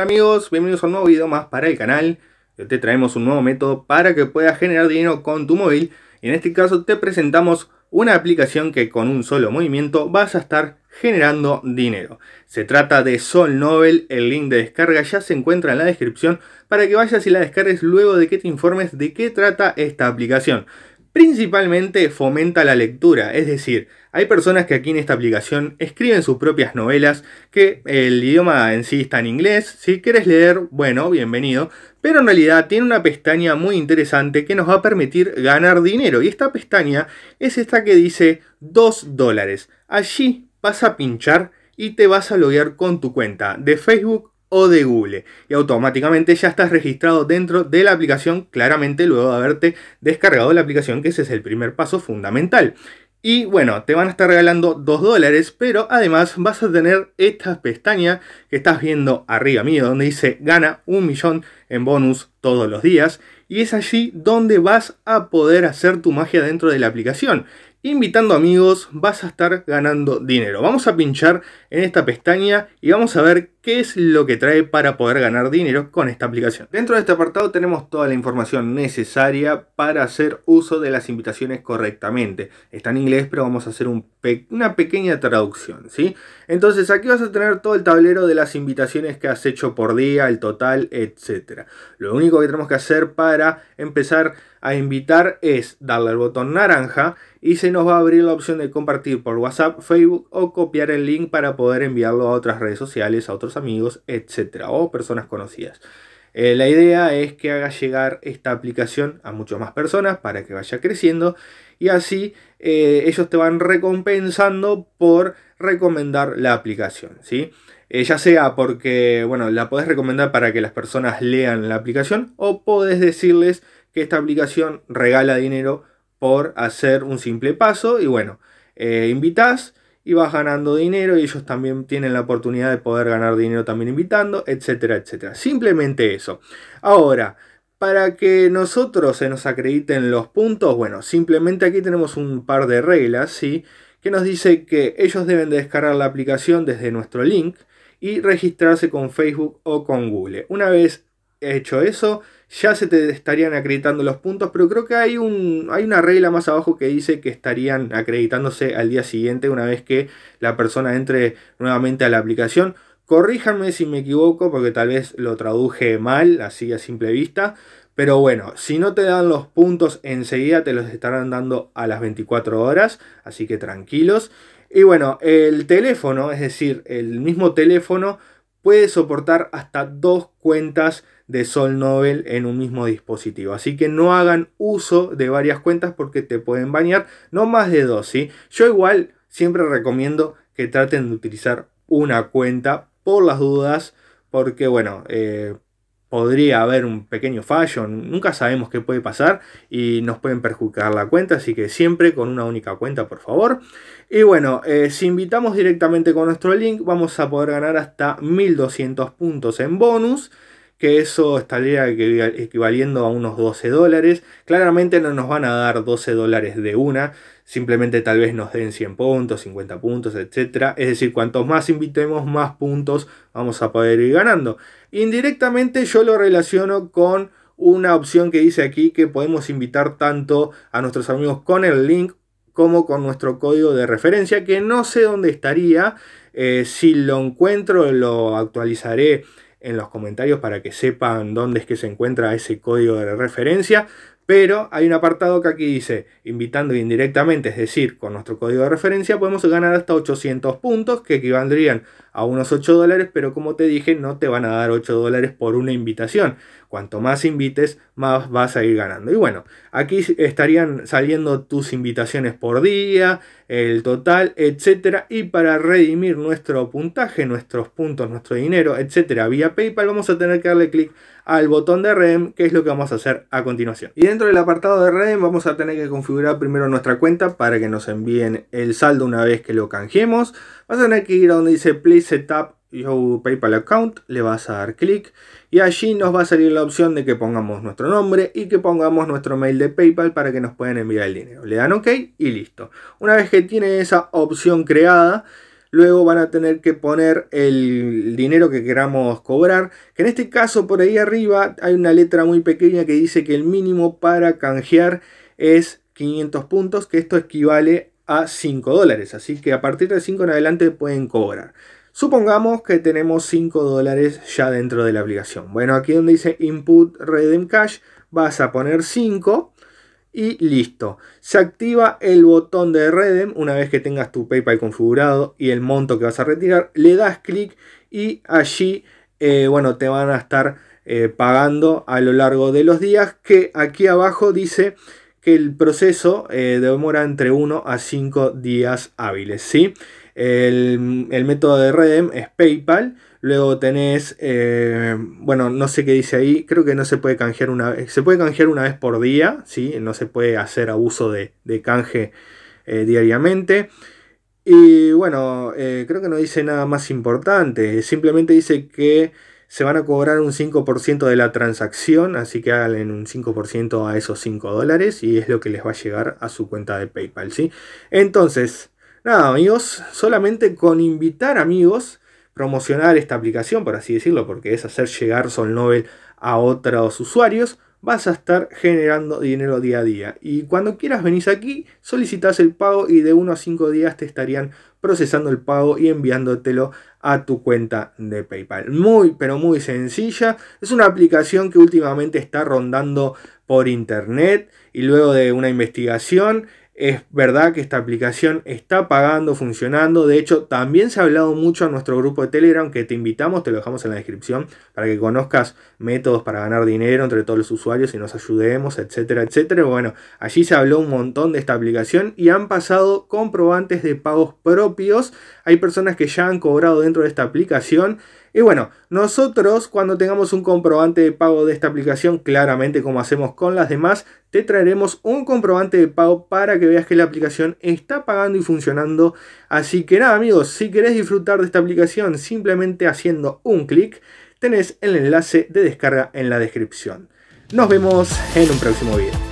amigos? Bienvenidos a un nuevo video más para el canal. Hoy te traemos un nuevo método para que puedas generar dinero con tu móvil. En este caso te presentamos una aplicación que con un solo movimiento vas a estar generando dinero. Se trata de Sol Nobel, el link de descarga ya se encuentra en la descripción para que vayas y la descargues luego de que te informes de qué trata esta aplicación. Principalmente fomenta la lectura, es decir, hay personas que aquí en esta aplicación escriben sus propias novelas, que el idioma en sí está en inglés, si quieres leer, bueno, bienvenido, pero en realidad tiene una pestaña muy interesante que nos va a permitir ganar dinero, y esta pestaña es esta que dice 2 dólares. Allí vas a pinchar y te vas a loguear con tu cuenta de Facebook o de Google y automáticamente ya estás registrado dentro de la aplicación claramente luego de haberte descargado la aplicación que ese es el primer paso fundamental y bueno, te van a estar regalando 2 dólares, pero además vas a tener esta pestaña que estás viendo arriba mío, donde dice gana un millón en bonus todos los días. Y es allí donde vas a poder hacer tu magia dentro de la aplicación invitando amigos, vas a estar ganando dinero. Vamos a pinchar en esta pestaña y vamos a ver qué es lo que trae para poder ganar dinero con esta aplicación. Dentro de este apartado tenemos toda la información necesaria para hacer uso de las invitaciones correctamente. Está en inglés, pero vamos a hacer una pequeña traducción, ¿sí? Entonces aquí vas a tener todo el tablero de las invitaciones que has hecho por día, el total, etc. Lo único que tenemos que hacer para empezar a invitar es darle al botón naranja y se nos va a abrir la opción de compartir por WhatsApp, Facebook o copiar el link para poder enviarlo a otras redes sociales, a otros amigos, etcétera, o personas conocidas. Eh, la idea es que haga llegar esta aplicación a muchas más personas para que vaya creciendo y así eh, ellos te van recompensando por recomendar la aplicación, ¿sí? Eh, ya sea porque, bueno, la puedes recomendar para que las personas lean la aplicación o podés decirles que esta aplicación regala dinero por hacer un simple paso y bueno, eh, invitas y vas ganando dinero y ellos también tienen la oportunidad de poder ganar dinero también invitando, etcétera, etcétera. Simplemente eso. Ahora, para que nosotros se nos acrediten los puntos, bueno, simplemente aquí tenemos un par de reglas, ¿sí? Que nos dice que ellos deben descargar la aplicación desde nuestro link y registrarse con Facebook o con Google. Una vez hecho eso, ya se te estarían acreditando los puntos, pero creo que hay, un, hay una regla más abajo que dice que estarían acreditándose al día siguiente una vez que la persona entre nuevamente a la aplicación. Corríjanme si me equivoco, porque tal vez lo traduje mal, así a simple vista. Pero bueno, si no te dan los puntos enseguida, te los estarán dando a las 24 horas, así que tranquilos. Y bueno, el teléfono, es decir, el mismo teléfono, puede soportar hasta dos cuentas de Sol Nobel en un mismo dispositivo. Así que no hagan uso de varias cuentas porque te pueden bañar, no más de dos, ¿sí? Yo igual siempre recomiendo que traten de utilizar una cuenta por las dudas, porque bueno, eh, podría haber un pequeño fallo, nunca sabemos qué puede pasar y nos pueden perjudicar la cuenta, así que siempre con una única cuenta, por favor. Y bueno, eh, si invitamos directamente con nuestro link, vamos a poder ganar hasta 1200 puntos en bonus que eso estaría equivaliendo a unos 12 dólares. Claramente no nos van a dar 12 dólares de una, simplemente tal vez nos den 100 puntos, 50 puntos, etcétera. Es decir, cuantos más invitemos, más puntos vamos a poder ir ganando. Indirectamente yo lo relaciono con una opción que dice aquí que podemos invitar tanto a nuestros amigos con el link como con nuestro código de referencia que no sé dónde estaría. Eh, si lo encuentro lo actualizaré en los comentarios para que sepan dónde es que se encuentra ese código de referencia. Pero hay un apartado que aquí dice, invitando indirectamente, es decir, con nuestro código de referencia, podemos ganar hasta 800 puntos, que equivaldrían a unos 8 dólares, pero como te dije, no te van a dar 8 dólares por una invitación. Cuanto más invites, más vas a ir ganando. Y bueno, aquí estarían saliendo tus invitaciones por día, el total, etcétera. Y para redimir nuestro puntaje, nuestros puntos, nuestro dinero, etcétera, vía PayPal, vamos a tener que darle clic al botón de REM, que es lo que vamos a hacer a continuación dentro del apartado de red vamos a tener que configurar primero nuestra cuenta para que nos envíen el saldo una vez que lo canjeemos. Vas a tener que ir a donde dice Please Setup Your PayPal Account, le vas a dar clic y allí nos va a salir la opción de que pongamos nuestro nombre y que pongamos nuestro mail de PayPal para que nos puedan enviar el dinero. Le dan OK y listo. Una vez que tiene esa opción creada, luego van a tener que poner el dinero que queramos cobrar, que en este caso por ahí arriba hay una letra muy pequeña que dice que el mínimo para canjear es 500 puntos, que esto equivale a 5 dólares, así que a partir de 5 en adelante pueden cobrar. Supongamos que tenemos 5 dólares ya dentro de la aplicación. Bueno, aquí donde dice Input Redeem Cash, vas a poner 5 y listo. Se activa el botón de Redem una vez que tengas tu PayPal configurado y el monto que vas a retirar. Le das clic y allí, eh, bueno, te van a estar eh, pagando a lo largo de los días. Que aquí abajo dice que el proceso eh, demora entre 1 a 5 días hábiles, ¿sí? El, método de Redem es PayPal. Luego tenés, eh, bueno, no sé qué dice ahí, creo que no se puede canjear una vez, se puede canjear una vez por día, ¿sí? no se puede hacer abuso de, de canje eh, diariamente. Y bueno, eh, creo que no dice nada más importante, simplemente dice que se van a cobrar un 5% de la transacción, así que hagan un 5% a esos 5 dólares y es lo que les va a llegar a su cuenta de PayPal, ¿sí? Entonces, nada amigos, solamente con invitar amigos, promocionar esta aplicación, por así decirlo, porque es hacer llegar Sol Nobel a otros usuarios, vas a estar generando dinero día a día. Y cuando quieras venís aquí, solicitas el pago y de 1 a 5 días te estarían procesando el pago y enviándotelo a tu cuenta de PayPal. Muy, pero muy sencilla. Es una aplicación que últimamente está rondando por internet y luego de una investigación es verdad que esta aplicación está pagando, funcionando. De hecho, también se ha hablado mucho a nuestro grupo de Telegram que te invitamos, te lo dejamos en la descripción para que conozcas métodos para ganar dinero entre todos los usuarios y nos ayudemos, etcétera, etcétera. Bueno, allí se habló un montón de esta aplicación y han pasado comprobantes de pagos propios. Hay personas que ya han cobrado dentro de esta aplicación. Y bueno, nosotros cuando tengamos un comprobante de pago de esta aplicación, claramente como hacemos con las demás, te traeremos un comprobante de pago para que veas que la aplicación está pagando y funcionando. Así que nada amigos, si querés disfrutar de esta aplicación simplemente haciendo un clic, tenés el enlace de descarga en la descripción. Nos vemos en un próximo video.